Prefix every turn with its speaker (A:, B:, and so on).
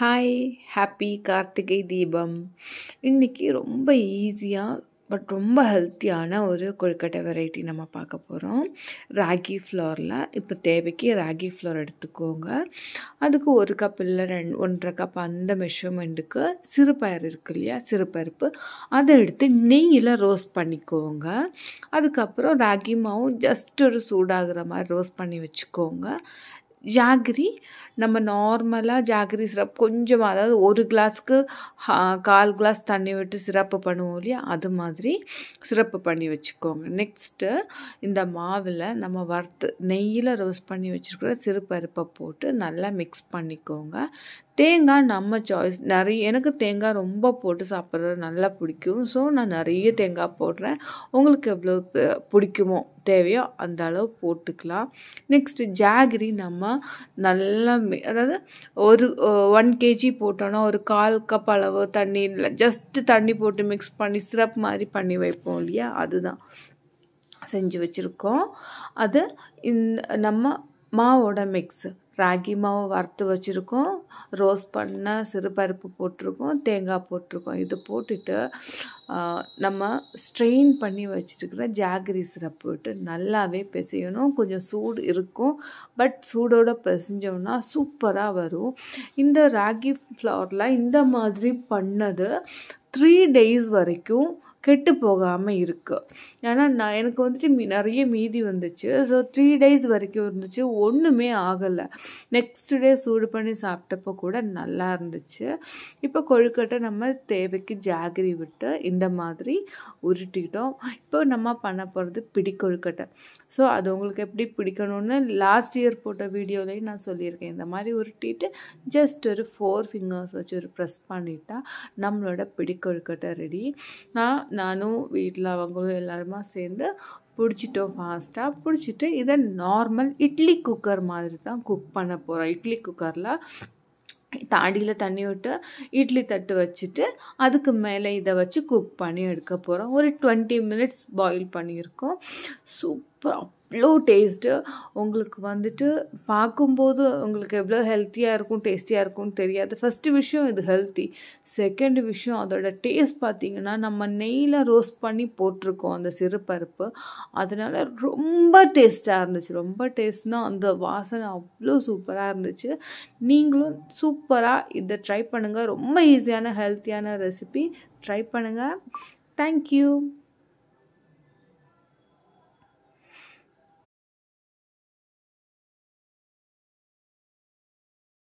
A: hi happy Karthigai தீபம் இன்றைக்கி ரொம்ப ஈஸியாக பட் ரொம்ப ஹெல்த்தியான ஒரு கொழுக்கட்டை வெரைட்டி நம்ம பார்க்க போகிறோம் ராகி ஃப்ளோரில் இப்போ தேவைக்கு ராகி ஃப்ளோர் எடுத்துக்கோங்க அதுக்கு ஒரு கப் இல்லை ரெண்டு ஒன்றரை கப் அந்த மெஷர்மெண்ட்டுக்கு சிறுபயர் இருக்கு இல்லையா சிறுபருப்பு அதை எடுத்து நெய்யில் ரோஸ்ட் பண்ணிக்கோங்க அதுக்கப்புறம் ராகி மாவும் ஜஸ்ட் ஒரு சூடாகிற மாதிரி ரோஸ்ட் பண்ணி வச்சுக்கோங்க ஜாகிரி நம்ம நார்மலாக ஜாகிரி சிரப் கொஞ்சமாக அதாவது ஒரு கிளாஸ்க்கு கால் கிளாஸ் தண்ணி விட்டு சிரப்பு பண்ணுவோம் இல்லையா அது மாதிரி சிரப்பு பண்ணி வச்சுக்கோங்க நெக்ஸ்ட்டு இந்த மாவில் நம்ம வறுத்து நெய்யில் ரோஸ்ட் பண்ணி வச்சுருக்கிற சிறு பருப்பை போட்டு நல்லா மிக்ஸ் பண்ணிக்கோங்க தேங்காய் நம்ம சாய்ஸ் நிறைய எனக்கு தேங்காய் ரொம்ப போட்டு சாப்பிட்றது நல்லா பிடிக்கும் ஸோ நான் நிறைய தேங்காய் போடுறேன் உங்களுக்கு எவ்வளோ பிடிக்குமோ தேவையோ அந்த அளவு போட்டுக்கலாம் நெக்ஸ்ட்டு ஜாகிரி நம்ம நல்லா அதாவது ஒரு ஒன் கேஜி போட்டோன்னா ஒரு கால் கப் அளவு தண்ணி இல்லை ஜஸ்ட்டு தண்ணி போட்டு மிக்ஸ் பண்ணி சிரப் மாதிரி பண்ணி வைப்போம் இல்லையா அதுதான் செஞ்சு வச்சுருக்கோம் அது இந் நம்ம மாவோட மிக்ஸு ராகி மாவு வறுத்து வச்சுருக்கோம் ரோஸ் பண்ண சிறுபருப்பு போட்டிருக்கோம் தேங்காய் போட்டிருக்கோம் இது போட்டுட்டு நம்ம ஸ்ட்ரெயின் பண்ணி வச்சுருக்கிற ஜாகிரி சிரப் போட்டு நல்லாவே பிசையணும் கொஞ்சம் சூடு இருக்கும் பட் சூடோடு பிசைஞ்சோம்னா சூப்பராக வரும் இந்த ராகி ஃப்ளவரில் இந்த மாதிரி பண்ணது த்ரீ டேஸ் வரைக்கும் கெட்டு போகாமல் இருக்குது ஏன்னா நான் எனக்கு வந்துட்டு நிறைய மீதி வந்துச்சு ஸோ த்ரீ டேஸ் வரைக்கும் இருந்துச்சு ஒன்றுமே ஆகலை நெக்ஸ்ட் டே சூடு பண்ணி சாப்பிட்டப்போ கூட நல்லா இருந்துச்சு இப்போ கொழுக்கட்டை நம்ம தேவைக்கு ஜாகிரி விட்டு இந்த மாதிரி உருட்டிட்டோம் இப்போ நம்ம பண்ண போகிறது பிடி கொழுக்கட்டை ஸோ அது உங்களுக்கு எப்படி பிடிக்கணும்னு லாஸ்ட் இயர் போட்ட வீடியோலையும் நான் சொல்லியிருக்கேன் இந்த மாதிரி உருட்டிட்டு ஜஸ்ட் ஒரு ஃபோர் ஃபிங்கர்ஸ் வச்சு ஒரு ப்ரெஸ் பண்ணிட்டால் நம்மளோட பிடி கொழுக்கட்டை ரெடி நான் நானும் வீட்டில் அவங்களும் எல்லாருமா சேர்ந்து பிடிச்சிட்டோம் ஃபாஸ்ட்டாக பிடிச்சிட்டு இதை நார்மல் இட்லி குக்கர் மாதிரி தான் குக் பண்ண போகிறோம் இட்லி குக்கரில் தாடியில் தண்ணி விட்டு இட்லி தட்டு வச்சுட்டு அதுக்கு மேலே இதை வச்சு குக் பண்ணி எடுக்க போகிறோம் ஒரு டுவெண்ட்டி மினிட்ஸ் பாயில் பண்ணியிருக்கோம் சூப்பராக அவ்வளோ டேஸ்ட்டு உங்களுக்கு வந்துட்டு பார்க்கும்போது உங்களுக்கு எவ்வளோ ஹெல்த்தியாக இருக்கும் டேஸ்டியாக இருக்கும்னு தெரியாது ஃபஸ்ட்டு விஷயம் இது ஹெல்த்தி செகண்ட் விஷயம் அதோட டேஸ்ட் பார்த்திங்கன்னா நம்ம நெய்யில் ரோஸ்ட் பண்ணி போட்டிருக்கோம் அந்த சிறுபருப்பு அதனால் ரொம்ப டேஸ்ட்டாக இருந்துச்சு ரொம்ப டேஸ்ட்னால் அந்த வாசனை அவ்வளோ சூப்பராக இருந்துச்சு நீங்களும் சூப்பராக இதை ட்ரை பண்ணுங்கள் ரொம்ப ஈஸியான ஹெல்த்தியான ரெசிபி ட்ரை பண்ணுங்கள் தேங்க்யூ